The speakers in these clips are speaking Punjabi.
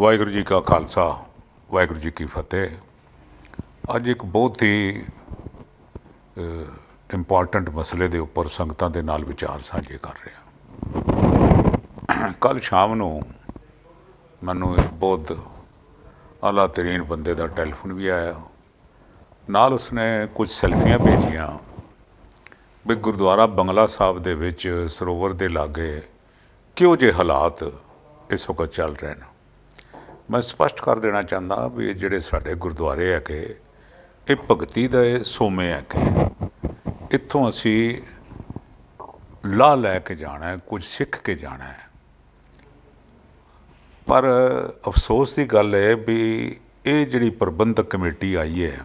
ਵਾਹਿਗੁਰੂ ਜੀ ਕਾ ਖਾਲਸਾ ਵਾਹਿਗੁਰੂ ਜੀ ਕੀ ਫਤਿਹ ਅੱਜ ਇੱਕ ਬਹੁਤ ਹੀ ਇੰਪੋਰਟੈਂਟ ਮਸਲੇ ਦੇ ਉੱਪਰ ਸੰਗਤਾਂ ਦੇ ਨਾਲ ਵਿਚਾਰ ਸਾਂਝੇ ਕਰ ਰਿਹਾ ਕੱਲ ਸ਼ਾਮ ਨੂੰ ਮੈਨੂੰ ਇੱਕ ਬਹੁਤ ਆਲਾ ਤਰੀਨ ਬੰਦੇ ਦਾ ਟੈਲੀਫੋਨ ਵੀ ਆਇਆ ਨਾਲ ਉਸਨੇ ਕੁਝ ਸੈਲਫੀਆਂ ਭੇਜੀਆਂ ਵੀ ਗੁਰਦੁਆਰਾ ਬੰਗਲਾ ਸਾਹਿਬ ਦੇ ਵਿੱਚ ਸਰੋਵਰ ਦੇ ਲਾਗੇ ਕਿਉਂ ਜੇ ਹਾਲਾਤ ਇਸ ਵਕਤ ਚੱਲ ਰਹੇ ਨੇ ਮੈਂ ਸਪਸ਼ਟ ਕਰ ਦੇਣਾ ਚਾਹੁੰਦਾ ਵੀ ਜਿਹੜੇ ਸਾਡੇ ਗੁਰਦੁਆਰੇ ਆ ਕਿ ਇਹ ਭਗਤੀ ਦਾ ਇਹ ਸੋਮੇ ਆ ਕਿ ਇੱਥੋਂ ਅਸੀਂ ਲਾ ਲੈ ਕੇ ਜਾਣਾ ਹੈ ਕੁਝ ਸਿੱਖ ਕੇ ਜਾਣਾ ਹੈ ਪਰ ਅਫਸੋਸ ਦੀ ਗੱਲ ਹੈ ਵੀ ਇਹ ਜਿਹੜੀ ਪ੍ਰਬੰਧਕ ਕਮੇਟੀ ਆਈ ਹੈ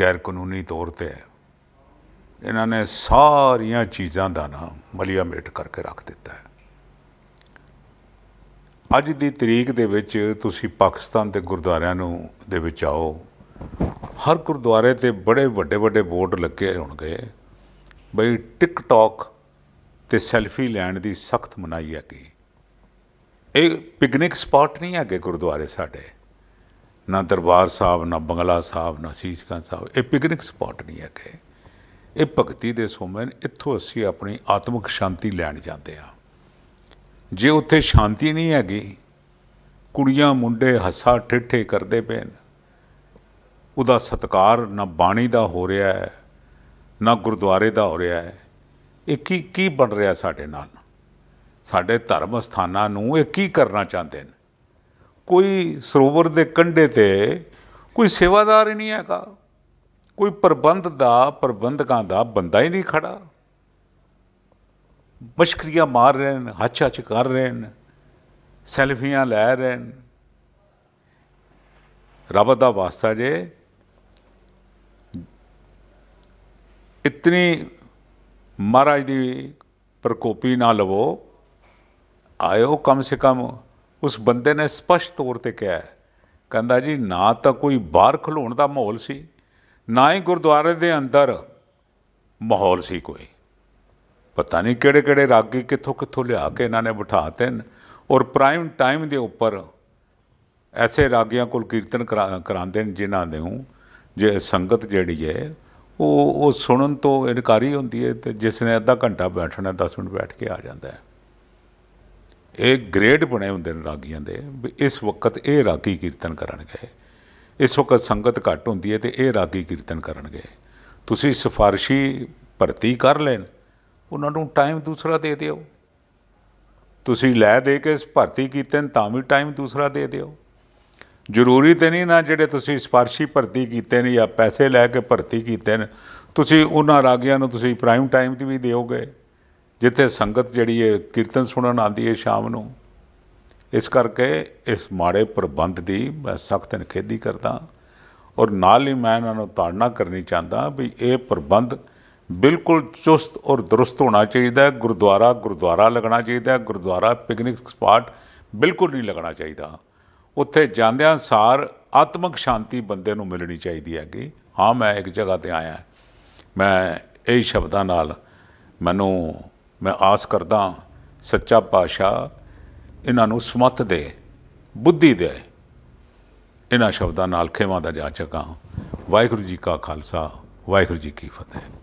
ਗੈਰ ਕਾਨੂੰਨੀ ਤੌਰ ਤੇ ਇਹਨਾਂ ਨੇ ਸਾਰੀਆਂ ਚੀਜ਼ਾਂ ਦਾ ਨਾ ਮਲੀਆ ਮੇਟ ਕਰਕੇ ਰੱਖ ਦਿੱਤਾ ਹੈ ਅੱਜ ਦੀ ਤਰੀਕ ਦੇ ਵਿੱਚ ਤੁਸੀਂ ਪਾਕਿਸਤਾਨ ਦੇ ਗੁਰਦੁਆਰਿਆਂ ਨੂੰ ਦੇ ਵਿੱਚ ਆਓ ਹਰ ਗੁਰਦੁਆਰੇ ਤੇ ਬੜੇ ਵੱਡੇ ਵੱਡੇ ਬੋਰਡ ਲੱਗੇ ਹੋਣਗੇ ਬਈ ਟਿਕਟੌਕ ਤੇ ਸੈਲਫੀ ਲੈਣ ਦੀ ਸਖਤ ਮਨਾਹੀ ਹੈ ਕਿ ਇਹ ਪਿਕਨਿਕ ਸਪਾਟ ਨਹੀਂ ਹੈਗੇ ਗੁਰਦੁਆਰੇ ਸਾਡੇ ਨਾ ਦਰਬਾਰ ਸਾਹਿਬ ਨਾ ਬੰਗਲਾ ਸਾਹਿਬ ਨਾ ਸੀਸਖਾਂ ਸਾਹਿਬ ਇਹ ਪਿਕਨਿਕ ਸਪਾਟ ਨਹੀਂ ਹੈਗੇ ਇਹ ਭਗਤੀ ਦੇ ਸੋਮੇ ਇੱਥੋਂ ਅਸੀਂ ਆਪਣੀ ਆਤਮਿਕ ਸ਼ਾਂਤੀ ਲੈਣ ਜਾਂਦੇ ਆ ਜੇ ਉੱਥੇ ਸ਼ਾਂਤੀ ਨਹੀਂ ਹੈਗੀ ਕੁੜੀਆਂ ਮੁੰਡੇ ਹੱਸਾ ਠਿੱਠੇ ਕਰਦੇ ਪਏ ਨੇ ਉਹਦਾ ਸਤਕਾਰ ਨਾ ਬਾਣੀ ਦਾ ਹੋ ਰਿਹਾ ਹੈ ਨਾ ਗੁਰਦੁਆਰੇ ਦਾ ਹੋ ਰਿਹਾ ਹੈ ਇਹ ਕੀ ਕੀ ਬਣ ਰਿਹਾ ਸਾਡੇ ਨਾਲ ਸਾਡੇ ਧਰਮ ਸਥਾਨਾਂ ਨੂੰ ਇਹ ਕੀ ਕਰਨਾ ਚਾਹੁੰਦੇ ਨੇ ਕੋਈ ਸਰੋਵਰ ਦੇ ਕੰਢੇ ਤੇ ਕੋਈ ਸੇਵਾਦਾਰ ਹੀ ਨਹੀਂ ਹੈਗਾ ਕੋਈ ਪ੍ਰਬੰਧ ਦਾ ਪ੍ਰਬੰਧਕਾਂ ਦਾ ਬੰਦਾ ਹੀ ਨਹੀਂ ਖੜਾ ਮਸ਼ਕਰੀਆਂ ਮਾਰ ਰਹੇ ਨੇ ਹੱਛ ਹੱਛ ਕਰ ਰਹੇ ਨੇ ਸੈਲਫੀਆਂ ਲੈ ਰਹੇ ਨੇ ਰੱਬ ਦਾ ਵਾਸਤਾ ਜੇ ਇਤਨੀ ਮਹਾਰਾਜ ਦੀ ਪ੍ਰਕੋਪੀ ਨਾ ਲਵੋ ਆਇਓ ਕਮ ਸੇ ਕਮ ਉਸ ਬੰਦੇ ਨੇ ਸਪਸ਼ਟ ਤੌਰ ਤੇ ਕਿਹਾ ਕਹਿੰਦਾ ਜੀ ਨਾ ਤਾਂ ਕੋਈ ਬਾਹਰ ਖਲੋਣ ਦਾ ਮਾਹੌਲ ਸੀ ਨਾ ਹੀ ਗੁਰਦੁਆਰੇ ਦੇ ਅੰਦਰ ਮਾਹੌਲ ਸੀ ਕੋਈ ਪਤਾ ਨਹੀਂ ਕਿਹੜੇ ਕਿਹੜੇ ਰਾਗੀ ਕਿੱਥੋਂ ਕਿੱਥੋਂ ਲਿਆ ਕੇ ਇਹਨਾਂ ਨੇ ਬਿਠਾਤੇ ਨੇ ਔਰ ਪ੍ਰਾਈਮ ਟਾਈਮ ਦੇ ਉੱਪਰ ਐਸੇ ਰਾਗੀਆਂ ਕੋਲ ਕੀਰਤਨ ਕਰਾਉਂਦੇ ਨੇ ਜਿਨ੍ਹਾਂ ਦੇ ਹੂੰ ਜੇ ਸੰਗਤ ਜਿਹੜੀ ਹੈ ਉਹ ਉਹ ਸੁਣਨ ਤੋਂ ਇਨਕਾਰੀ ਹੁੰਦੀ ਹੈ ਤੇ ਜਿਸ ਨੇ ਅੱਧਾ ਘੰਟਾ ਬੈਠਣਾ 10 ਮਿੰਟ ਬੈਠ ਕੇ ਆ ਜਾਂਦਾ ਹੈ ਇਹ ਗ੍ਰੇਡ ਬਣੇ ਹੁੰਦੇ ਨੇ ਰਾਗੀਆਂ ਦੇ ਇਸ ਵਕਤ ਇਹ ਰਾਗੀ ਕੀਰਤਨ ਕਰਨਗੇ ਇਸ ਵਕਤ ਸੰਗਤ ਘੱਟ ਹੁੰਦੀ ਹੈ ਤੇ ਇਹ ਰਾਗੀ ਕੀਰਤਨ ਕਰਨਗੇ ਤੁਸੀਂ ਸਫਾਰਸ਼ੀ ਭਰਤੀ ਕਰ ਲੈਣ ਉਹਨਾਂ ਨੂੰ ਟਾਈਮ ਦੂਸਰਾ ਦੇ ਦਿਓ ਤੁਸੀਂ ਲੈ ਦੇ ਕੇ ਭਰਤੀ ਕੀਤੇ ਨੇ ਤਾਂ ਵੀ ਟਾਈਮ ਦੂਸਰਾ ਦੇ ਦਿਓ ਜ਼ਰੂਰੀ ਤੇ ਨਹੀਂ ਨਾ ਜਿਹੜੇ ਤੁਸੀਂ ਸਪਰਸ਼ੀ ਭਰਤੀ ਕੀਤੇ ਨੇ ਜਾਂ ਪੈਸੇ ਲੈ ਕੇ ਭਰਤੀ ਕੀਤੇ ਨੇ ਤੁਸੀਂ ਉਹਨਾਂ ਰਾਗਿਆਂ ਨੂੰ ਤੁਸੀਂ ਪ੍ਰਾਈਮ ਟਾਈਮ ਤੇ ਵੀ ਦਿਓਗੇ ਜਿੱਥੇ ਸੰਗਤ ਜਿਹੜੀ ਹੈ ਕੀਰਤਨ ਸੁਣਨ ਆਉਂਦੀ ਹੈ ਸ਼ਾਮ ਨੂੰ ਇਸ ਕਰਕੇ ਇਸ ਮਾੜੇ ਪ੍ਰਬੰਧ ਦੀ ਮੈਂ ਸਖਤ ਨਿਖੇਧੀ ਕਰਦਾ ਔਰ ਨਾਲ ਹੀ ਮੈਂ ਇਹਨਾਂ ਨੂੰ ਤਾੜਨਾ ਕਰਨੀ ਚਾਹੁੰਦਾ ਵੀ ਇਹ ਪ੍ਰਬੰਧ ਬਿਲਕੁਲ ਚੁਸਤ ਔਰ ਦਰਸਤ ਹੋਣਾ ਚਾਹੀਦਾ ਹੈ ਗੁਰਦੁਆਰਾ ਗੁਰਦੁਆਰਾ ਲੱਗਣਾ ਚਾਹੀਦਾ ਹੈ ਗੁਰਦੁਆਰਾ ਪਿਕਨਿਕ ਸਪਾਟ ਬਿਲਕੁਲ ਨਹੀਂ ਲੱਗਣਾ ਚਾਹੀਦਾ ਉੱਥੇ ਜਾਂਦਿਆਂ ਸਾਰ ਆਤਮਿਕ ਸ਼ਾਂਤੀ ਬੰਦੇ ਨੂੰ ਮਿਲਣੀ ਚਾਹੀਦੀ ਹੈਗੀ ਹਾਂ ਮੈਂ ਇੱਕ ਜਗ੍ਹਾ ਤੇ ਆਇਆ ਮੈਂ ਇਹ ਸ਼ਬਦਾਂ ਨਾਲ ਮੈਨੂੰ ਮੈਂ ਆਸ ਕਰਦਾ ਸੱਚਾ ਪਾਸ਼ਾ ਇਹਨਾਂ ਨੂੰ ਸਮਤ ਦੇ ਬੁੱਧੀ ਦੇ ਇਹਨਾਂ ਸ਼ਬਦਾਂ ਨਾਲ ਖੇਵਾਂ ਦਾ ਜਾ ਚੁੱਕਾ ਵਾਹਿਗੁਰੂ ਜੀ ਕਾ ਖਾਲਸਾ ਵਾਹਿਗੁਰੂ ਜੀ ਕੀ ਫਤਿਹ